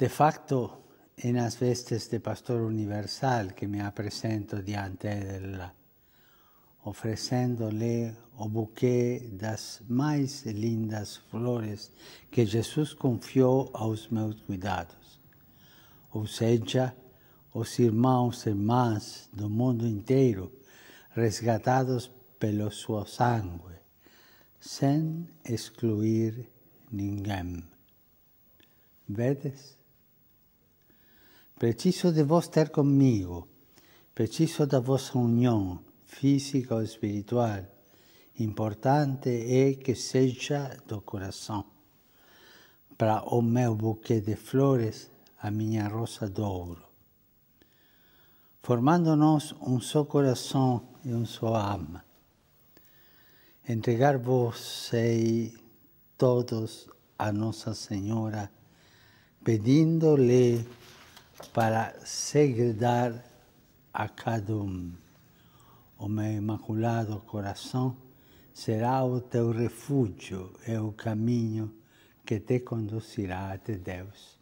De facto, en las vestes de pastor universal que me apresento diante dela, oferecendo-lhe o buquê das mais lindas flores que Jesus confiou aos meus cuidados. Ou seja, os irmãos e irmãs do mundo inteiro, resgatados pelo seu sangue, sem excluir ninguém. Vedes? Preciso de vós estar comigo. Preciso da vossa união física ou espiritual. Importante é que seja do coração. Para o meu buquê de flores, a minha rosa de ouro. Formando-nos um só coração e um só alma. Entregar-vos todos a Nossa Senhora, pedindo-lhe para segredar a cada um. O meu imaculado coração será o teu refúgio, e é o caminho que te conduzirá até Deus.